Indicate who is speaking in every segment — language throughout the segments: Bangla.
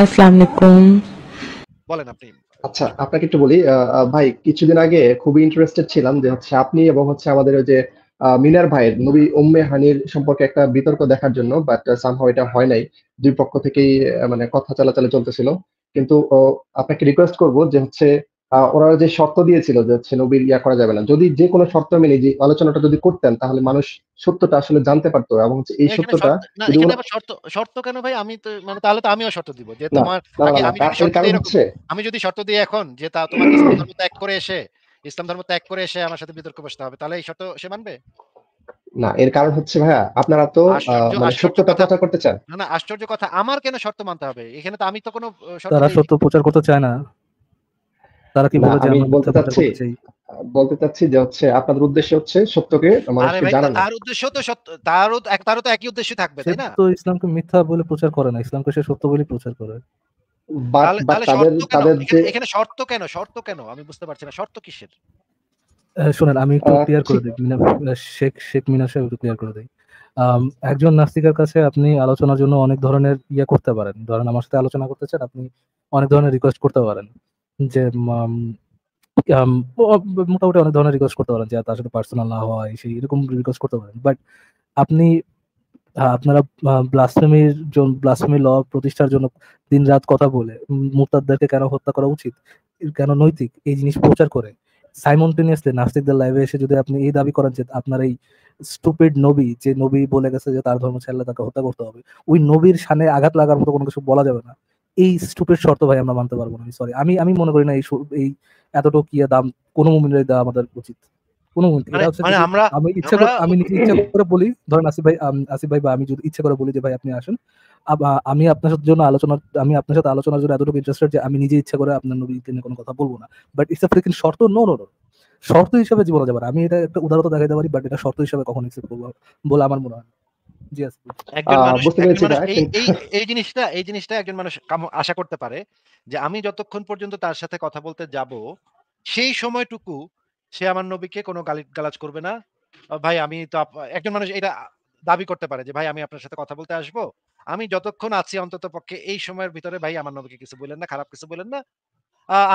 Speaker 1: আসসালামু
Speaker 2: বলেন আপনি আচ্ছা আপনাকে একটু বলি ভাই কিছুদিন আগে খুবই ইন্টারেস্টেড ছিলাম যে হচ্ছে আপনি এবং হচ্ছে আমাদের ওই যে মিনার ভাইয়ের নবী ওম্মে হানির সম্পর্কে একটা বিতর্ক দেখার জন্য বাট সামহাও এটা হয় নাই দুই পক্ষ থেকেই মানে কথা চালাচালি চলতেছিল কিন্তু আপনাকে রিকোয়েস্ট করব যে হচ্ছে ওরা যে শর্ত দিয়েছিল যে হচ্ছে নবীর ইয়া করা যাবে না যদি যে কোনো শর্ত মেনে যে আলোচনাটা যদি করতেন তাহলে মানুষ সত্যটা আসলে জানতে পারতো এবং এই সত্যটা
Speaker 3: শর্ত শর্ত কেন ভাই আমি তো মানে তাহলে তো আমিও শর্ত দিব যে তোমার আমি যদি শর্ত দিই এখন যে তা তোমার ইসলাম ত্যাগ করে এসে ইসলাম ধর্ম ত্যাগ করে এসে আমার সাথে বিতর্ক বসতে হবে তাহলে এই শর্ত সে মানবে
Speaker 2: না এর কারণ
Speaker 1: হচ্ছে ভাইয়া আপনারা তো মানে সত্য প্রচার করতে চান
Speaker 3: না না আশ্চর্য কথা আমার কেন শর্ত মানতে হবে এখানে তো আমি তো কোনো তারা সত্য
Speaker 1: প্রচার করতে চায় না তারা কি বলে আমি বলতে চাচ্ছি বলতে চাচ্ছি যে হচ্ছে আপনাদের উদ্দেশ্য হচ্ছে সত্যকে মানুষকে জানানো তার
Speaker 2: উদ্দেশ্য
Speaker 3: তো সত্য তার তারও তো একই উদ্দেশ্য থাকবে তাই না তো
Speaker 1: ইসলামকে মিথ্যা বলে প্রচার করে না ইসলামকে সে সত্য বলে প্রচার করে এখানে
Speaker 3: শর্ত কেন শর্ত কেন আমি বুঝতে পারছি না শর্ত
Speaker 1: কিসের শোনেন আমি একটু ক্লিয়ার করে দিই শেখ শেখ মিনা সাহেব একটু ক্লিয়ার করে দিই একজন নাস্তিকের কাছে আপনি আলোচনার জন্য অনেক ধরনের ইয়ে করতে পারেন ধরেন আমার সাথে আলোচনা করতে চান আপনি অনেক ধরনের রিকোয়েস্ট করতে পারেন যে মোটামুটি অনেক ধরনের রিকোয়েস্ট করতে পারেন যে তার সাথে পার্সোনাল না হয় সেই এরকম রিকোয়েস্ট করতে পারেন বাট আপনি আপনারা ব্লাসফেমির ব্লাসফেমি ল প্রতিষ্ঠার জন্য দিন রাত কথা বলে মুক্তারদেরকে কেন হত্যা করা উচিত কেন নৈতিক এই জিনিস প্রচার করে সাইমনটেনিয়াসলি নাস্তিকদের লাইভে এসে যদি আপনি এই দাবি করেন যে আপনার এই স্টুপিড নবী যে নবী বলে গেছে যে তার ধর্ম ছেলে তাকে হত্যা করতে হবে ওই নবীর সানে আঘাত লাগার মতো কোনো কিছু বলা যাবে না এই স্টুপের শর্ত ভাই আমরা মানতে পারবো না সরি আমি আমি মনে করি না এই এতটুকু কি ইয়ে দাম কোন মুমিনের দেওয়া আমাদের উচিত মানে, মানে আমি ইচ্ছা করে আমি নিজে ইচ্ছা করে বলি ধরেন আসিফ ভাই আসিফ ভাই বা আমি যদি ইচ্ছা করে বলি যে ভাই আপনি আসেন আমি আপনার সাথে জন্য আলোচনা আমি আপনার সাথে আলোচনার জন্য এতটুকু ইন্টারেস্টেড যে আমি নিজে ইচ্ছা করে আপনার কোনো কথা বলবো না বাট ইটস ফ্রিকিং শর্ত নো নো নো শর্ত হিসেবে জীবন যাবার আমি এটা একটা উদাহরণ দেখাইতে পারি বাট এটা শর্ত হিসেবে কখন একসেপ্ট করবো বলে আমার মনে হয় আচ্ছা,
Speaker 3: এই জিনিসটা এই জিনিসটা একজন মানুষ আশা করতে পারে যে আমি যতক্ষণ পর্যন্ত তার সাথে কথা বলতে যাব সেই সময়টুকু সে আমার নবীকে কোনো গালি গালাজ করবে না ভাই আমি তো একজন মানুষ এটা দাবি করতে পারে যে ভাই আমি আপনার সাথে কথা বলতে আসব আমি যতক্ষণ আছি অন্তত পক্ষে এই সময়ের ভিতরে ভাই আমার নবীকে কিছু বলেন না খারাপ কিছু বলেন না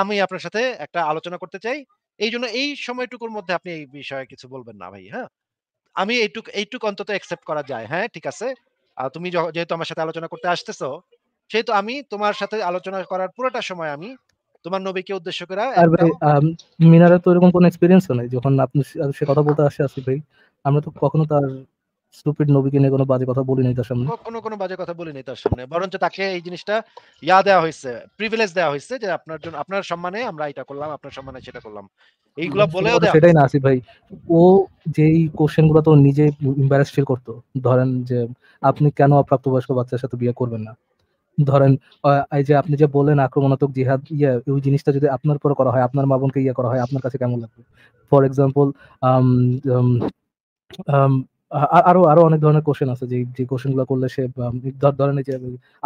Speaker 3: আমি আপনার সাথে একটা আলোচনা করতে চাই এই জন্য এই সময়টুকুর মধ্যে আপনি এই বিষয়ে কিছু বলবেন না ভাই হ্যাঁ আমি এইটুক এইটুক অন্তত অ্যাকসেপ্ট করা যায় হ্যাঁ ঠিক আছে তুমি যেহেতু আমার সাথে আলোচনা করতে আসতেছো সেহেতু আমি তোমার সাথে আলোচনা করার পুরোটা সময় আমি তোমার নবীকে উদ্দেশ্য করে আর ভাই
Speaker 1: মিনারা তো এরকম কোনো এক্সপেরিয়েন্স নাই যখন আপনি সে কথা বলতে আসে আসি ভাই আমরা তো কখনো তার স্টুপিড নবীকে নিয়ে কোনো বাজে কথা তার সামনে কোনো
Speaker 3: কোনো বাজে কথা তার সামনে বরঞ্চ তাকে এই জিনিসটা ইয়া দেওয়া হয়েছে প্রিভিলেজ দেওয়া হয়েছে যে আপনার জন্য আপনার সম্মানে আমরা এটা করলাম আপনার সম্মানে সেটা করলাম এইগুলা বলেও সেটাই
Speaker 1: না ভাই ও তো নিজে ফিল ধরেন যে আপনি কেন অপ্রাপ্তবয়স্ক বাচ্চার সাথে বিয়ে করবেন না ধরেন এই যে আপনি যে বলেন আক্রমণাত্মক জিহাদ ইয়া ওই জিনিসটা যদি আপনার পরে করা হয় আপনার মা বোনকে ইয়া করা হয় আপনার কাছে কেমন লাগবে ফর এক্সাম্পল আরো আরো অনেক ধরনের কোশ্চেন আছে যে যে কোশ্চেন গুলো করলে সে ধরেন যে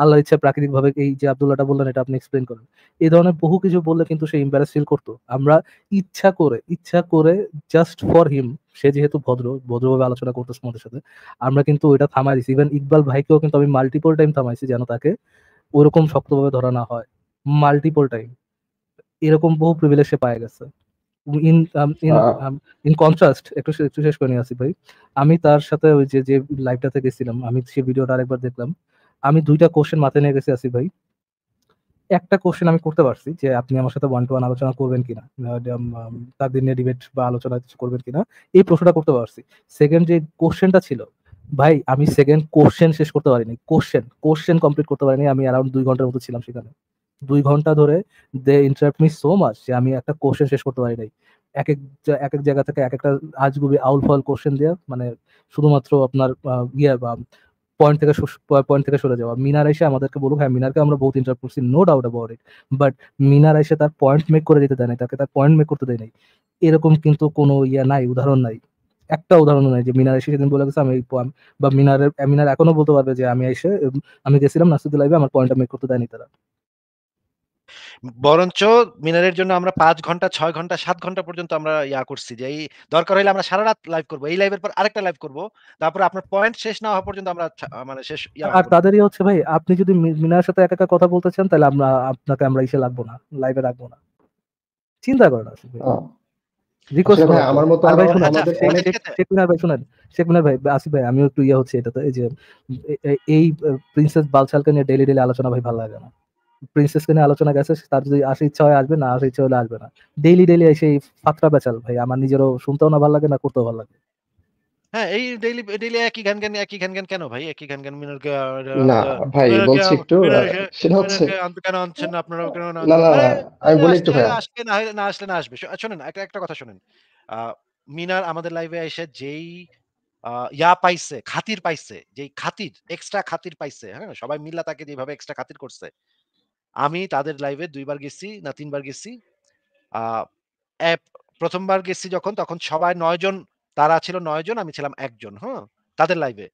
Speaker 1: আল্লাহ ইচ্ছা প্রাকৃতিক ভাবে এই যে আবদুল্লাহটা বললেন এটা আপনি এক্সপ্লেন করেন এই ধরনের বহু কিছু বললে কিন্তু সে ইম্প্যারেস ফিল করতো আমরা ইচ্ছা করে ইচ্ছা করে জাস্ট ফর হিম সে যেহেতু ভদ্র ভদ্রভাবে আলোচনা করতেছে আমাদের সাথে আমরা কিন্তু ওইটা থামাই দিছি ইভেন ইকবাল ভাইকেও কিন্তু আমি মাল্টিপল টাইম থামাইছি যেন তাকে ওরকম শক্তভাবে ধরা না হয় মাল্টিপল টাইম এরকম বহু প্রিভিলেজ সে পায়ে গেছে ইন ইন কন্ট্রাস্ট একটু একটু শেষ করে নিয়ে আসি ভাই আমি তার সাথে ওই যে যে লাইভটাতে গেছিলাম আমি সেই ভিডিওটা আরেকবার দেখলাম আমি দুইটা কোশ্চেন মাথায় নিয়ে গেছি আসি ভাই একটা কোশ্চেন আমি করতে পারছি যে আপনি আমার সাথে ওয়ান টু ওয়ান আলোচনা করবেন কিনা তাদের নিয়ে ডিবেট বা আলোচনা কিছু করবেন কিনা এই প্রশ্নটা করতে পারছি সেকেন্ড যে কোশ্চেনটা ছিল ভাই আমি সেকেন্ড কোশ্চেন শেষ করতে পারিনি কোশ্চেন কোশ্চেন কমপ্লিট করতে পারিনি আমি অ্যারাউন্ড দুই ঘন্টার মতো ছিলাম সেখানে দুই ঘন্টা ধরে they interrupt me so much যে আমি একটা কোশ্চেন শেষ করতে পারি নাই এক এক এক এক জায়গা থেকে এক একটা আজগুবি আউল ফল কোশ্চেন দিয়ে মানে শুধুমাত্র আপনার ইয়ে বা পয়েন্ট থেকে পয়েন্ট থেকে সরে যাওয়া মিনার এসে আমাদেরকে বলুক হ্যাঁ মিনারকে আমরা বহুত ইন্টারাপ্ট করছি no doubt about it but Minar এসে তার পয়েন্ট মেক করে দিতে দেয় নাই তাকে তার পয়েন্ট মেক করতে দেয় নাই এরকম কিন্তু কোনো ইয়ে নাই উদাহরণ নাই একটা উদাহরণ নাই যে মিনার এসে সেদিন বলে গেছে আমি বা মিনারের মিনার এখনো বলতে পারবে যে আমি এসে আমি গেছিলাম নাসিদুল্লাহ লাইভে আমার পয়েন্টটা মেক করতে দেয়নি তারা
Speaker 3: বরঞ্চ মিনারের জন্য আমরা পাঁচ ঘন্টা ছয় ঘন্টা সাত ঘন্টা পর্যন্ত আমরা ইয়া করছি যে এই দরকার হলে আমরা সারা রাত লাইভ করবো এই লাইভের পর আরেকটা লাইভ করবো তারপর আপনার পয়েন্ট শেষ না হওয়া পর্যন্ত আমরা মানে শেষ আর তাদেরই
Speaker 1: হচ্ছে ভাই আপনি যদি মিনার সাথে এক একা কথা বলতে চান তাহলে আমরা আপনাকে আমরা ইসে লাগবো না লাইভে রাখবো না চিন্তা করেন আচ্ছা, আসলে আমিও একটু ইয়ে হচ্ছে এটা তো এই যে এই প্রিন্সেস বালসালকে নিয়ে ডেলি ডেলি আলোচনা ভাই ভালো লাগে না কে নিয়ে আলোচনা গেছে তার যদি আসে ইচ্ছা হয় আসবে না আসে ইচ্ছা হলে আসবে না ডেইলি ডেইলি এসে এই ফাতরা বেচাল ভাই আমার নিজেরও শুনতেও না ভালো লাগে না করতেও ভালো লাগে
Speaker 3: হ্যাঁ এই ডেইলি ডেইলি একই গান গান একই গান গান কেন ভাই একই গান গান না ভাই বলছি একটু সেটা হচ্ছে কেন আনছেন আপনারা কেন না না আমি বলি একটু ভাই আসলে না না আসলে না আসবে শুনেন একটা একটা কথা শুনেন মিনার আমাদের লাইভে এসে যেই ইয়া পাইছে খাতির পাইছে যেই খাতির এক্সট্রা খাতির পাইছে হ্যাঁ সবাই মিল্লা তাকে যেভাবে এক্সট্রা খাতির করছে আমি তাদের লাইভে দুইবার গেছি না তিনবার গেছি প্রথমবার গেছি যখন তখন সবাই নয় জন তারা ছিল নয় জন আমি ছিলাম একজন হ্যাঁ তাদের লাইভে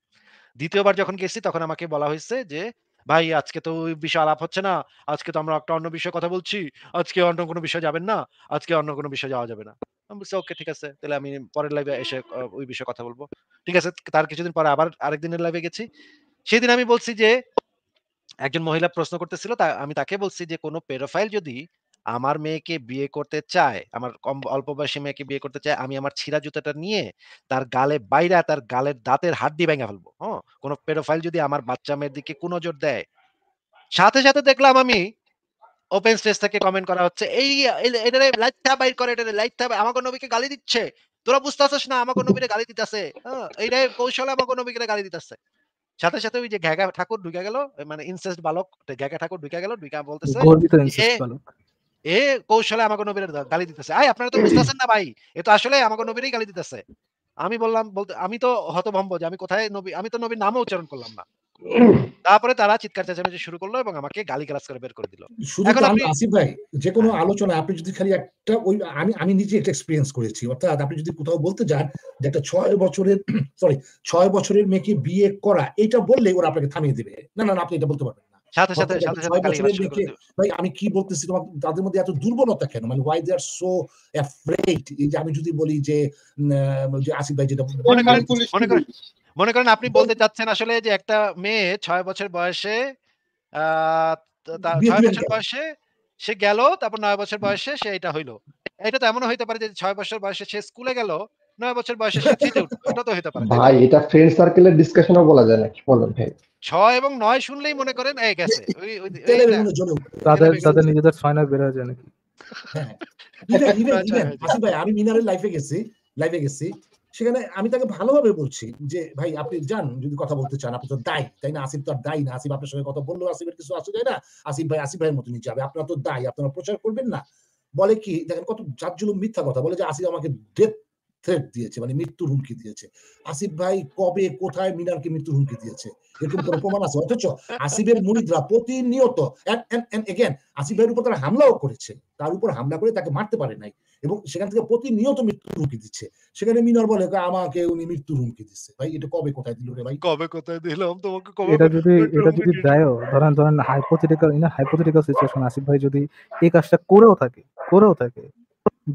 Speaker 3: দ্বিতীয়বার যখন গেছি তখন আমাকে বলা হয়েছে যে ভাই আজকে তো ওই বিষয় আলাপ হচ্ছে না আজকে তো আমরা একটা অন্য বিষয়ে কথা বলছি আজকে অন্য কোনো বিষয় যাবেন না আজকে অন্য কোনো বিষয় যাওয়া যাবে না আমি বলছি ওকে ঠিক আছে তাহলে আমি পরের লাইভে এসে ওই বিষয়ে কথা বলবো ঠিক আছে তার কিছুদিন পরে আবার আরেকদিনের লাইভে গেছি সেদিন আমি বলছি যে একজন মহিলা প্রশ্ন করতেছিল তা আমি তাকে বলছি যে কোনো পেরোফাইল যদি আমার মেয়েকে বিয়ে করতে চায় আমার কম অল্প বয়সী মেয়েকে বিয়ে করতে চায় আমি আমার ছিঁড়া জুতাটা নিয়ে তার গালে বাইরে তার গালের দাঁতের হাড্ডি ভেঙে ফেলবো হ্যাঁ কোনো পেরোফাইল যদি আমার বাচ্চা মেয়ের দিকে কোনো জোর দেয় সাথে সাথে দেখলাম আমি ওপেন স্পেস থেকে কমেন্ট করা হচ্ছে এই এটারে লাইথা বাইর করে এটারে লাইথা আমাকে নবীকে গালি দিচ্ছে তোরা বুঝতে আসছিস না আমাকে নবীরে গালি দিতেছে হ্যাঁ? এইটাই কৌশল আমাকে নবীকে গালি দিতেছে সাথে সাথে ওই যে গ্যাগা ঠাকুর ঢুকে গেল মানে ইনসেস্ট বালক গ্যাগা ঠাকুর ঢুকে গেল ঢুকে বলতেছে এ কৌশলে আমাকে নবীর গালি দিতেছে আই আপনারা তো বুঝতেছেন না ভাই এ তো আসলে আমাকে নবীরই গালি দিতেছে আমি বললাম বলতে আমি তো হতভম্ব যে আমি কোথায় নবী আমি তো নবীর নামও উচ্চারণ করলাম না তারপরে তারা চিৎকার চেঁচামেচি শুরু করলো এবং আমাকে গালি গ্লাস করে বের করে দিল
Speaker 4: শুধু আমি আসিফ ভাই যে কোনো আলোচনা আপনি যদি খালি একটা ওই আমি আমি নিজে একটা এক্সপিরিয়েন্স করেছি অর্থাৎ আপনি যদি কোথাও বলতে যান যে একটা ছয় বছরের সরি ছয় বছরের মেয়েকে বিয়ে করা এটা বললে ওরা আপনাকে থামিয়ে দিবে না না আপনি এটা বলতে পারবেন সাথে সাথে সাথে সাথে ভাই আমি কি বলতেছি তোমার তাদের মধ্যে এত দুর্বলতা কেন মানে why they are so afraid যে আমি যদি বলি যে যে আসিফ ভাই যেটা মনে করেন মনে করেন মনে
Speaker 3: করেন আপনি বলতে চাচ্ছেন আসলে যে একটা মেয়ে ছয়
Speaker 4: বছর বয়সে
Speaker 3: ছয় বছর বয়সে সে গেল তারপর নয় বছর বয়সে সে এটা হইলো এটা তো এমনও হইতে পারে যে ছয় বছর বয়সে সে স্কুলে গেল নয় বছর বয়সে সে এটা তো হইতে পারে ভাই এটা
Speaker 2: ফ্রেন্ড সার্কেলের ডিসকাশনও বলা যায় কি বলেন ভাই
Speaker 3: ছয় এবং নয় শুনলেই মনে করেন
Speaker 1: তাদের তাদের নিজেদের যায় নাকি হ্যাঁ।
Speaker 4: আমি মিনারের লাইফে গেছি লাইভে গেছি সেখানে আমি তাকে ভালোভাবে বলছি যে ভাই আপনি যান যদি কথা বলতে চান আপনি তো দায় তাই না আসিফ তো আর দায় না আসিফ আপনার সঙ্গে কথা বললো আসিফের কিছু আছে যায় না আসিফ ভাই আসিফ ভাইয়ের নিচে যাবে আপনার তো দায় আপনারা প্রচার করবেন না বলে কি দেখেন কত জন্য মিথ্যা কথা বলে যে আসিফ আমাকে ডেথ থ্রেট দিয়েছে মানে মৃত্যুর হুমকি দিয়েছে আসিফ ভাই কবে কোথায় মিনারকে মৃত্যুর হুমকি দিয়েছে এরকম কোন প্রমাণ আছে অথচ আসিফের মুরিদরা প্রতিনিয়ত আসিফ ভাইয়ের উপর তারা হামলাও করেছে তার উপর হামলা করে তাকে মারতে পারে নাই এবং সেখান থেকে প্রতিনিয়ত মৃত্যুর হুমকি দিচ্ছে সেখানে মিনার বলে আমাকে উনি মৃত্যুর হুমকি দিচ্ছে ভাই এটা কবে কোথায় দিল রে ভাই কবে কোথায় দিলাম তোমাকে কবে এটা
Speaker 1: যদি এটা যদি দেয়ও ধরেন ধরেন hypothetical in hypothetical situation Asif ভাই যদি এই কাজটা করেও থাকে করেও থাকে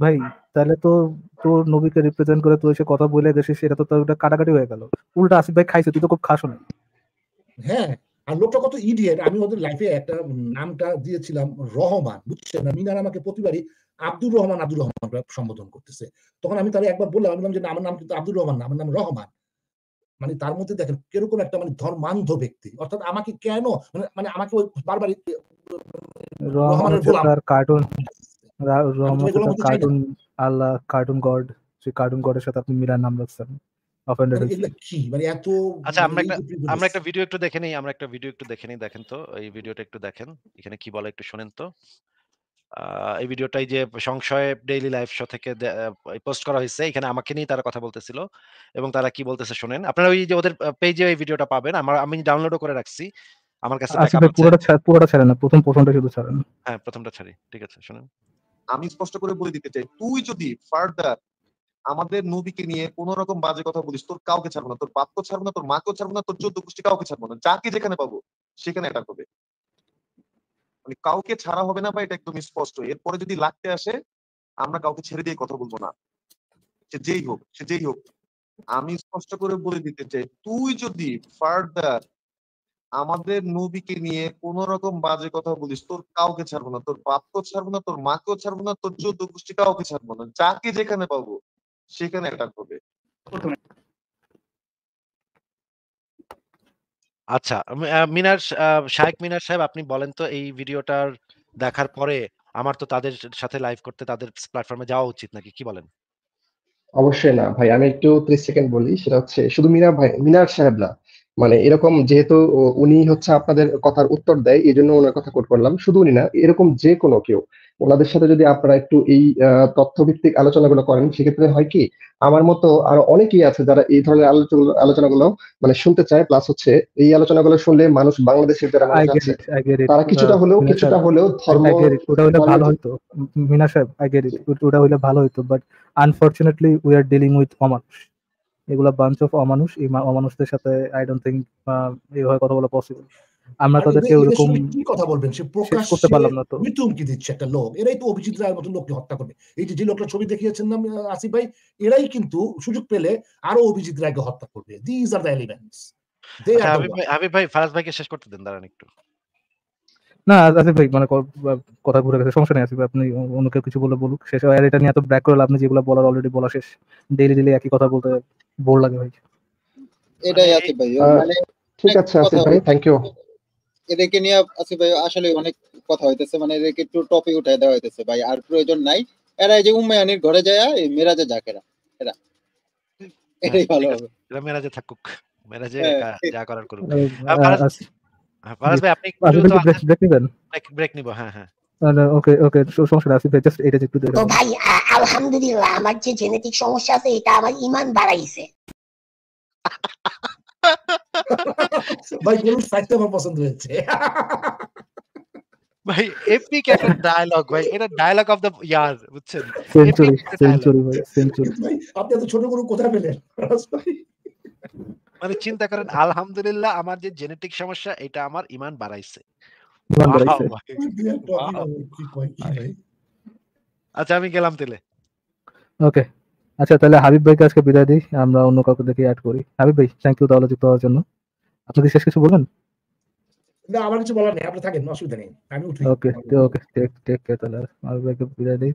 Speaker 1: ভাই তাহলে তো তোর নবীকে রিপ্রেজেন্ট করে তুই এসে কথা বলে গেছিস সেটা তো তোর কাটাকাটি হয়ে গেল উল্টা আসিফ ভাই খাইছে তুই তো খুব খাস না
Speaker 4: হ্যাঁ আর লোকটা কত ইডিয়েট আমি ওদের লাইফে একটা নামটা দিয়েছিলাম রহমান বুঝছেন না মিনার আমাকে প্রতিবারই আব্দুর রহমান আব্দুর রহমান সম্বোধন করতেছে তখন আমি তাহলে একবার বললাম আমি বললাম যে আমার নাম কিন্তু আব্দুর রহমান না আমার নাম রহমান মানে তার মধ্যে দেখেন কিরকম একটা মানে ধর্মান্ধ ব্যক্তি অর্থাৎ আমাকে কেন মানে, মানে আমাকে ওই বারবার
Speaker 1: রহমানের cartoon cartoon Allah cartoon god সেই কার্টুন গডের সাথে আপনি মিলার নাম রাখছেন অফেন্ডেড মানে, মানে এত আচ্ছা আমরা একটা আমরা
Speaker 3: একটা ভিডিও একটু দেখে নেই আমরা একটা ভিডিও একটু দেখে নেই দেখেন তো এই ভিডিওটা একটু দেখেন এখানে কি বলে একটু শুনেন তো এই ভিডিওটাই যে সংশয়ে ডেইলি লাইফ শো থেকে পোস্ট করা হয়েছে এখানে আমাকে নিয়ে তারা কথা বলতেছিল এবং তারা কি বলতেছে শুনেন আপনারা ওই যে ওদের পেজে এই ভিডিওটা পাবেন আমার আমি ডাউনলোডও করে রাখছি আমার কাছে আচ্ছা
Speaker 1: পুরোটা পুরোটা ছাড়েন না প্রথম প্রথমটা শুধু ছাড়েন
Speaker 3: হ্যাঁ প্রথমটা ছাড়ি ঠিক আছে শুনেন আমি স্পষ্ট করে বলে দিতে চাই তুই যদি ফার্দার আমাদের নবীকে নিয়ে কোন রকম বাজে কথা বলিস তোর কাউকে ছাড়বো না তোর বাপকেও ছাড়বো না তোর মাকেও ছাড়বো না তোর চোদ্দ গোষ্ঠী কাউকে ছাড়বো না যাকে যেখানে পাবো সেখানে এটা হবে মানে কাউকে ছাড়া হবে না বা এটা একদম স্পষ্ট এরপরে যদি লাগতে আসে আমরা কাউকে ছেড়ে দিয়ে কথা বলবো না সে যেই হোক সে যেই হোক আমি স্পষ্ট করে বলে দিতে চাই তুই যদি ফার্দার আমাদের নবীকে নিয়ে কোন রকম বাজে কথা বলিস তোর কাউকে ছাড়বো না তোর বাপকেও ছাড়বো না তোর মাকেও ছাড়বো না তোর চোদ্দ গোষ্ঠী কাউকে ছাড়বো না যাকে যেখানে পাবো সেখানে অ্যাটাক হবে আচ্ছা মিনার শাহেক মিনার সাহেব আপনি বলেন তো এই ভিডিওটার দেখার পরে আমার তো তাদের সাথে লাইভ করতে তাদের প্ল্যাটফর্মে যাওয়া উচিত নাকি কি
Speaker 2: বলেন অবশ্যই না ভাই আমি একটু 30 সেকেন্ড বলি সেটা হচ্ছে শুধু মিনা ভাই মিনার সাহেব না মানে এরকম যেহেতু উনি হচ্ছে আপনাদের কথার উত্তর দেয় এই জন্য ওনার কথা কোট করলাম শুধু উনি না এরকম যে কোনো কেউ ওনাদের সাথে যদি আপনারা একটু এই তথ্যভিত্তিক আলোচনাগুলো করেন সেক্ষেত্রে হয় কি আমার মতো আরো অনেকেই আছে যারা এই ধরনের আলোচনা আলোচনাগুলো মানে শুনতে চায় প্লাস হচ্ছে এই আলোচনাগুলো শুনলে মানুষ বাংলাদেশের যারা তারা কিছুটা হলেও কিছুটা হলেও ধর্ম ওটা হলে ভালো হতো
Speaker 1: মিনা সাহেব আই গেট ওটা হলে ভালো হতো but unfortunately we are dealing with অমানুষ এগুলা বাঞ্চ অফ অমানুষ এই অমানুষদের সাথে
Speaker 4: আই ডোন্ট থিঙ্ক এইভাবে কথা বলা পসিবল আমরা তাদেরকে ওরকম কি কথা বলবেন সে প্রকাশ করতে পারলাম না তো কি দিচ্ছে একটা লোক এরাই তো অভিজিৎ রায়ের মতো লোককে হত্যা করবে এই যে যে লোকটা ছবি দেখিয়েছেন না আসিফ ভাই এরাই কিন্তু সুযোগ পেলে আরো অভিজিৎ রায়কে হত্যা করবে দিজ আর দ্য এলিমেন্টস
Speaker 3: আবি ভাই ফারাজ ভাইকে শেষ করতে দেন দাঁড়ান একটু
Speaker 1: না আসিফ ভাই মানে কথা ঘুরে গেছে সমস্যা নেই আসিফ আপনি অন্য কেউ কিছু বলে বলুক শেষ আর এটা নিয়ে এত ব্র্যাক করে আপনি যেগুলো বলার অলরেডি বলা শেষ ডেইলি ডেইলি একই কথা বলতে বোর লাগে ভাই এটাই
Speaker 3: আসিফ ভাই মানে
Speaker 1: ঠিক আছে আসিফ ভাই থ্যাংক ইউ
Speaker 3: এদেরকে নিয়ে আসিফ ভাই আসলে অনেক কথা হইতেছে মানে এদেরকে একটু টপিক উঠাই দেওয়া হইতেছে ভাই আর প্রয়োজন নাই এরা এই যে উম্মায়ানির ঘরে যায় এই মেরাজে যাক এরা এরা হ্যাঁ, এটাই ভালো হবে এরা মেরাজে থাকুক মেরাজে হ্যাঁ, যা করার করুক ব্রেক হ্যাঁ,
Speaker 1: আচ্ছা, নিব হ্যাঁ হ্যাঁ ওকে ওকে জাস্ট এটা একটু তো
Speaker 3: ভাই আমার যে জেনেটিক সমস্যা আছে এটা আমার ঈমান বাড়াইছে
Speaker 4: ভাই গরুর আমার পছন্দ হয়েছে
Speaker 3: ভাই এপিক একটা ডায়লগ ভাই এটা ডায়লগ অফ দ্য ইয়ার বুঝছেন
Speaker 1: সেঞ্চুরি ভাই সেঞ্চুরি
Speaker 3: আপনি ছোট গরু কোথায় পেলেন মানে চিন্তা করেন আচ্ছা। আলহামদুলিল্লাহ আমার যে জেনেটিক সমস্যা এটা আমার ইমান বাড়াইছে আচ্ছা আমি গেলাম তেলে
Speaker 1: ওকে আচ্ছা তাহলে হাবিব ভাইকে আজকে বিদায় দিই আমরা অন্য কাউকে দেখে অ্যাড করি হাবিব ভাই থ্যাংক ইউ তাহলে যুক্ত হওয়ার জন্য আপনি শেষ কিছু বলবেন
Speaker 4: না আমার কিছু বলার নেই আপনি থাকেন অসুবিধা নেই আমি উঠি ওকে
Speaker 1: ওকে টেক টেক তাহলে হাবিব ভাইকে বিদায় দিই